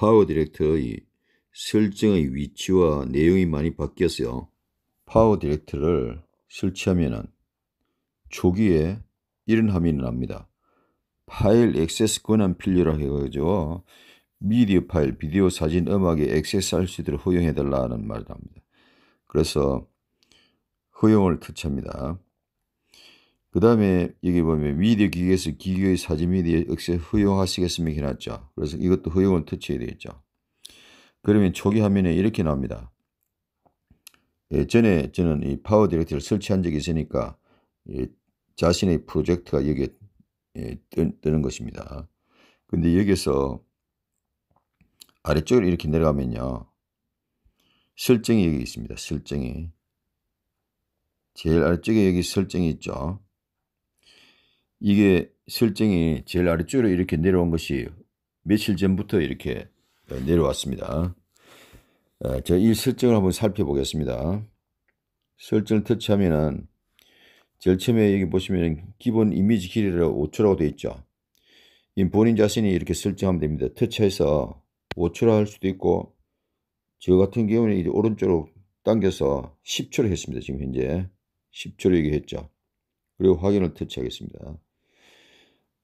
파워 디렉터의 설정의 위치와 내용이 많이 바뀌었어요. 파워 디렉터를 설치하면 초기에 이런 화면이 납니다. 파일 액세스 권한 필요라 해가지고 미디어 파일, 비디오, 사진, 음악에 액세스할 수 있도록 허용해달라는 말을 합니다. 그래서 허용을 터치합니다. 그 다음에 여기 보면 미디어 기계에서 기계의 사진 미디어 역시 허용하시겠습니까? 해놨죠. 그래서 이것도 허용을 터치해야 되겠죠. 그러면 초기 화면에 이렇게 나옵니다. 예, 전에 저는 이 파워 디렉터를 설치한 적이 있으니까 예, 자신의 프로젝트가 여기에 예, 뜨, 는 것입니다. 근데 여기서 아래쪽으로 이렇게 내려가면요. 설정이 여기 있습니다. 설정이. 제일 아래쪽에 여기 설정이 있죠. 이게 설정이 제일 아래쪽으로 이렇게 내려온 것이 며칠 전부터 이렇게 어, 내려왔습니다. 제가 어, 이 설정을 한번 살펴보겠습니다. 설정을 터치하면은 제일 처음에 여기 보시면 기본 이미지 길이라고 5초라고 되어 있죠. 본인 자신이 이렇게 설정하면 됩니다. 터치해서 5초로 할 수도 있고 저 같은 경우는 이제 오른쪽으로 당겨서 10초로 했습니다. 지금 현재 10초로 얘기했죠. 그리고 확인을 터치하겠습니다.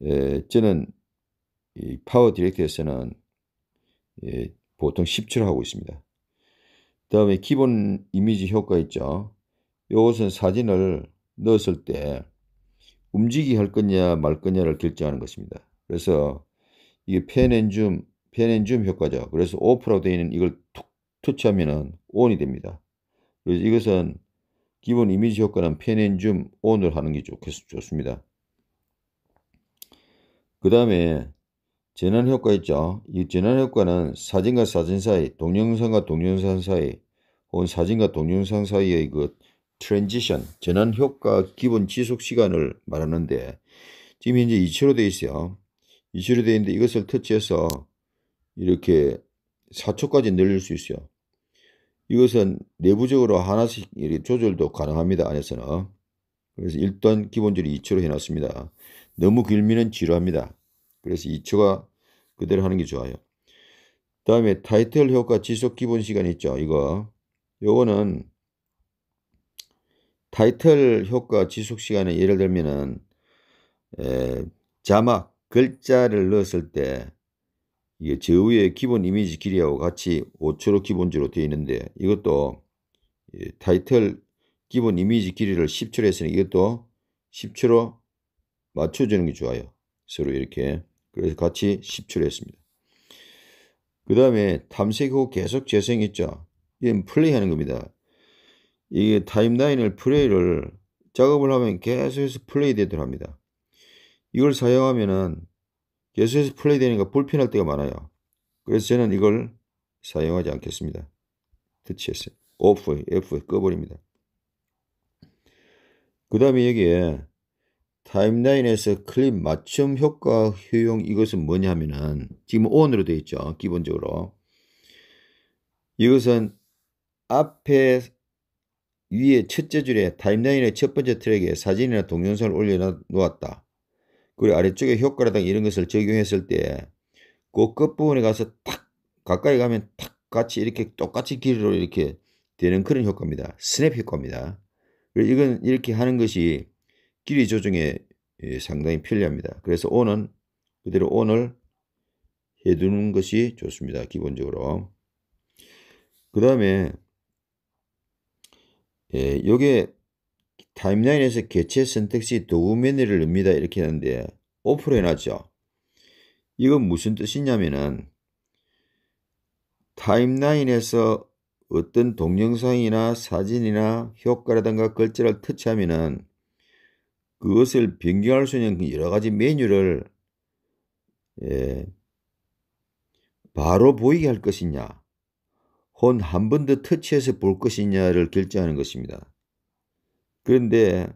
에, 저는 이 파워 디렉터에서는 예, 보통 1 7초 하고 있습니다. 다음에 기본 이미지 효과 있죠. 이것은 사진을 넣었을 때 움직이 할 거냐 말 거냐를 결정하는 것입니다. 그래서 이게 펜앤줌, 펜앤줌 효과죠. 그래서 오프라고 되어 있는 이걸 툭 터치하면은 온이 됩니다. 그래서 이것은 기본 이미지 효과는 펜앤줌 온을 하는 게 좋겠, 좋습니다. 그 다음에 재난 효과 있죠. 이 재난 효과는 사진과 사진 사이, 동영상과 동영상 사이, 혹은 사진과 동영상 사이의 그 트랜지션, 재난 효과 기본 지속 시간을 말하는데 지금 현재 2초로 되어 있어요. 2초로 되어 있는데 이것을 터치해서 이렇게 4초까지 늘릴 수 있어요. 이것은 내부적으로 하나씩 조절도 가능합니다. 안에서는. 그래서 일단 기본적으로 2초로 해놨습니다. 너무 길면 지루합니다. 그래서 2초가 그대로 하는 게 좋아요. 다음에 타이틀 효과 지속 기본 시간 있죠. 이거. 요거는 타이틀 효과 지속 시간에 예를 들면은 에, 자막 글자를 넣었을 때 이게 저 위에 기본 이미지 길이하고 같이 5초로 기본적로 되어 있는데 이것도 타이틀 기본 이미지 길이를 10초로 했으니 이것도 10초로 맞춰주는 게 좋아요. 서로 이렇게 그래서 같이 10초를 했습니다. 그 다음에 탐색 후 계속 재생했죠. 이게 플레이하는 겁니다. 이게 타임라인을 플레이를 작업을 하면 계속해서 플레이 되도록 합니다. 이걸 사용하면은 계속해서 플레이 되니까 불편할 때가 많아요. 그래서 저는 이걸 사용하지 않겠습니다. 터치했어요. 오프, F 꺼버립니다. 그 다음에 여기에 타임라인에서 클립 맞춤 효과 효용 이것은 뭐냐면은 지금 on으로 되어 있죠. 기본적으로. 이것은 앞에 위에 첫째 줄에 타임라인의 첫 번째 트랙에 사진이나 동영상을 올려놓았다. 그리고 아래쪽에 효과라든 이런 것을 적용했을 때 그 끝부분에 가서 탁 가까이 가면 탁 같이 이렇게 똑같이 길이로 이렇게 되는 그런 효과입니다. 스냅 효과입니다. 이건 이렇게 하는 것이 길이 조정에 예, 상당히 편리합니다. 그래서 오는 그대로 오늘 해두는 것이 좋습니다. 기본적으로. 그 다음에 예, 요게 타임라인에서 개체 선택시 도구 메뉴를 냅니다. 이렇게 하는데 오프로 해놨죠. 이건 무슨 뜻이냐면은 타임라인에서 어떤 동영상이나 사진이나 효과라든가 글자를 터치하면은 그것을 변경할 수 있는 여러 가지 메뉴를 예, 바로 보이게 할 것이냐 혼 한 번 더 터치해서 볼 것이냐를 결정하는 것입니다. 그런데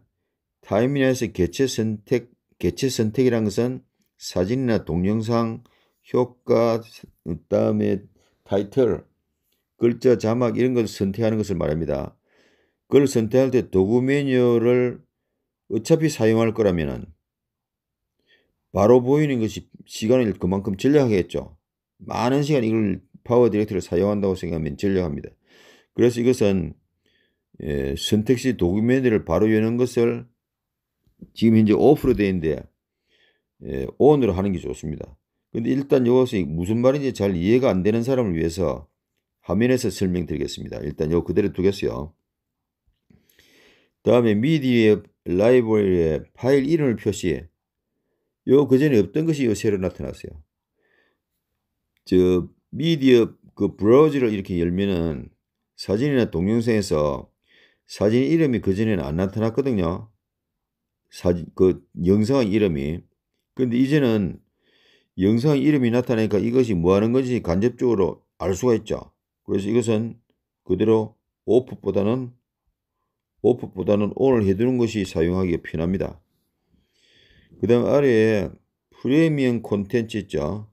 타이밍에서 개체 선택 개체 선택이란 것은 사진이나 동영상 효과 그다음에 타이틀 글자 자막 이런 것을 선택하는 것을 말합니다. 그걸 선택할 때 도구 메뉴를 어차피 사용할 거라면은 바로 보이는 것이 시간을 그만큼 전략하겠죠. 많은 시간 이걸 파워 디렉터를 사용한다고 생각하면 전략합니다. 그래서 이것은 예, 선택시 도구 메뉴를 바로 여는 것을 지금 현재 오프로 되어 있는데 예, 온으로 하는 게 좋습니다. 근데 일단 이것이 무슨 말인지 잘 이해가 안 되는 사람을 위해서 화면에서 설명드리겠습니다. 일단 이거 그대로 두겠어요. 다음에 미디어 라이브러리에 파일 이름을 표시해 요 그전에 없던 것이 요 새로 나타났어요. 저 미디어 그 브라우저를 이렇게 열면은 사진이나 동영상에서 사진 이름이 그전에는 안 나타났거든요. 사진 그 영상 이름이 근데 이제는 영상 이름이 나타나니까 이것이 뭐 하는 건지 간접적으로 알 수가 있죠. 그래서 이것은 그대로 오프보다는 오프보다는오을 해두는 것이 사용하기에 편합니다. 그 다음 아래에 프리미엄 콘텐츠 있죠.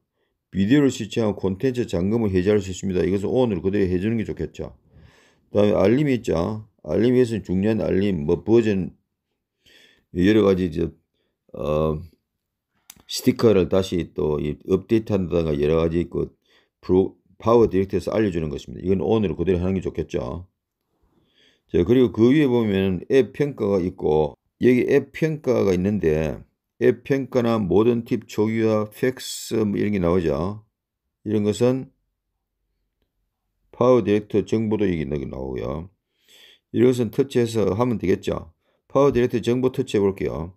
비디오를 시청한 콘텐츠 잠금을 해제할 수 있습니다. 이것은 오늘 그대로 해주는 게 좋겠죠. 그 다음에 알림이 있죠. 알림에서는 중요한 알림, 뭐 버전, 여러 가지 이제, 어, 스티커를 다시 또 업데이트 한다든가 여러 가지 그 프로, 파워 디렉트에서 알려주는 것입니다. 이건 오늘 그대로 하는 게 좋겠죠. 자, 그리고 그 위에 보면 앱 평가가 있고 여기 앱 평가가 있는데 앱 평가나 모든 팁 초기화 팩스 뭐 이런 게 나오죠. 이런 것은 파워 디렉터 정보도 여기 나오고요. 이런 것은 터치해서 하면 되겠죠. 파워 디렉터 정보 터치해 볼게요.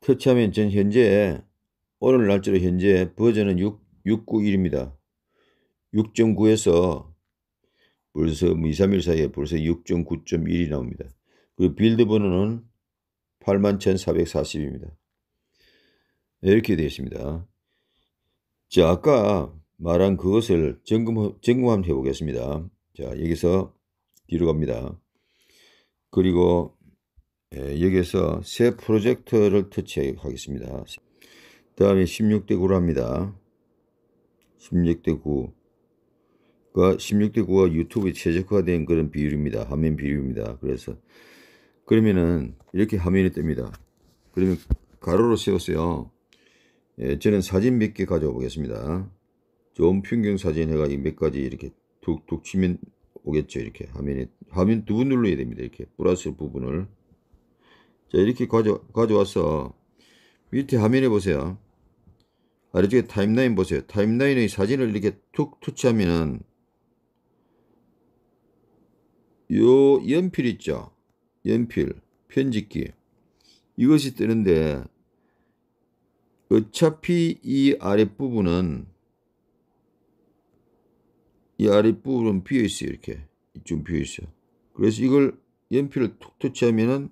터치하면 전 현재 오늘 날짜로 현재 버전은 6, 691입니다. 6.9에서 벌써 2, 뭐 3일 사이에 벌써 6.9.1이 나옵니다. 그리고 빌드 번호는 81,440입니다. 이렇게 되어 있습니다. 자, 아까 말한 그것을 점검, 점검 한번 해보겠습니다. 자, 여기서 뒤로 갑니다. 그리고 예, 여기에서 새프로젝터를 터치하겠습니다. 다음에 16대 9로 합니다. 16대 9. 가 16대 9가 유튜브에 최적화된 그런 비율입니다. 화면 비율입니다. 그래서 그러면은 이렇게 화면이 뜹니다. 그러면 가로로 세웠어요. 예, 저는 사진 몇 개 가져와 보겠습니다. 좋은 평균 사진 해가 몇 가지 이렇게 툭툭 치면 오겠죠. 이렇게 화면에 화면 두 번 눌러야 됩니다. 이렇게 플러스 부분을 자 이렇게 가져 가져와서 밑에 화면에 보세요. 아래쪽에 타임라인 보세요. 타임라인의 사진을 이렇게 툭 터치하면은 요 연필 있죠? 연필, 편집기. 이것이 뜨는데 어차피 이 아랫부분은 이 아랫부분은 비어있어요. 이렇게. 좀 비어있어요. 그래서 이걸 연필을 톡 터치하면은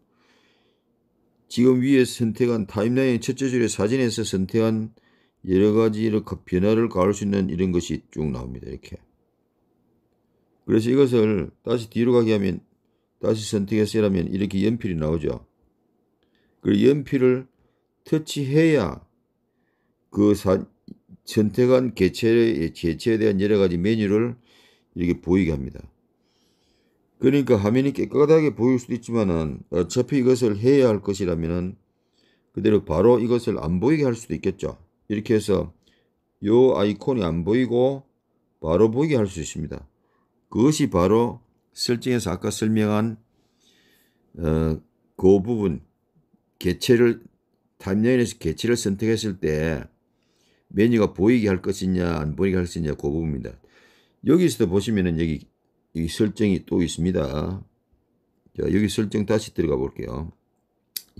지금 위에 선택한 타임라인 첫째 줄의 사진에서 선택한 여러 가지로 그 변화를 가할 수 있는 이런 것이 쭉 나옵니다. 이렇게. 그래서 이것을 다시 뒤로 가게 하면 다시 선택했으라면 이렇게 연필이 나오죠. 그 연필을 터치해야 그 사, 선택한 개체의 개체에 대한 여러 가지 메뉴를 이렇게 보이게 합니다. 그러니까 화면이 깨끗하게 보일 수도 있지만은 어차피 이것을 해야 할 것이라면은 그대로 바로 이것을 안 보이게 할 수도 있겠죠. 이렇게 해서 요 아이콘이 안 보이고 바로 보이게 할 수 있습니다. 그것이 바로 설정에서 아까 설명한 어, 그 부분 개체를 타임라인에서 개체를 선택했을 때 메뉴가 보이게 할 것이냐 안 보이게 할 것이냐 그 부분입니다. 여기서도 보시면은 여기 이 설정이 또 있습니다. 자 여기 설정 다시 들어가 볼게요.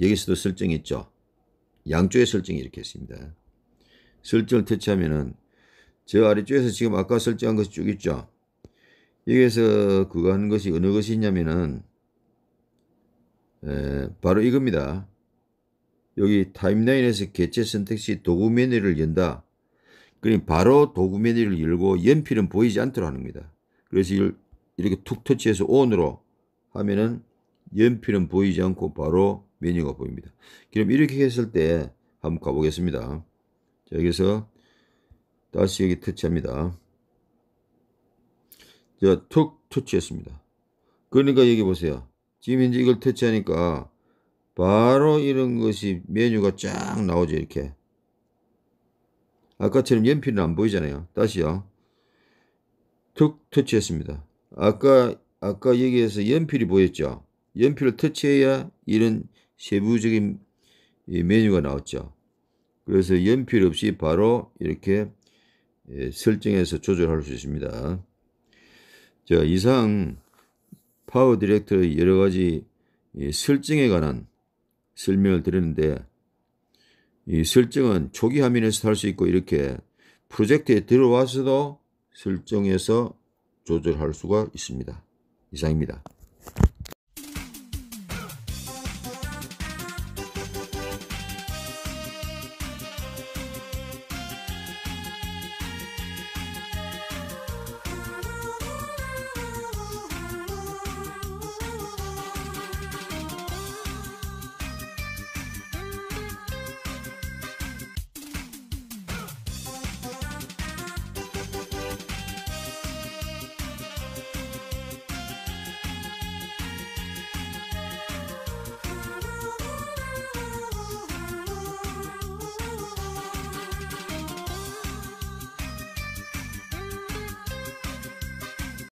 여기서도 설정이 있죠. 양쪽에 설정이 이렇게 있습니다. 설정을 터치하면은 저 아래쪽에서 지금 아까 설정한 것이 쭉 있죠. 여기에서 그거 하 것이 어느 것이냐면은 에, 바로 이겁니다. 여기 타임라인에서 개체 선택 시 도구 메뉴를 연다. 그럼 바로 도구 메뉴를 열고 연필은 보이지 않도록 하는 겁니다. 그래서 이렇게 툭 터치해서 ON으로 하면은 연필은 보이지 않고 바로 메뉴가 보입니다. 그럼 이렇게 했을 때 한번 가보겠습니다. 자, 여기서 다시 여기 터치합니다. 툭 터치했습니다. 그러니까 여기 보세요. 지금 이제 이걸 터치하니까 바로 이런 것이 메뉴가 쫙 나오죠. 이렇게. 아까처럼 연필은 안 보이잖아요. 다시요. 툭 터치했습니다. 아까 아까 여기에서 연필이 보였죠. 연필을 터치해야 이런 세부적인 메뉴가 나왔죠. 그래서 연필 없이 바로 이렇게 예, 설정해서 조절할 수 있습니다. 자, 이상 파워 디렉터의 여러 가지 설정에 관한 설명을 드렸는데 이 설정은 초기 화면에서 할 수 있고 이렇게 프로젝트에 들어와서도 설정에서 조절할 수가 있습니다. 이상입니다.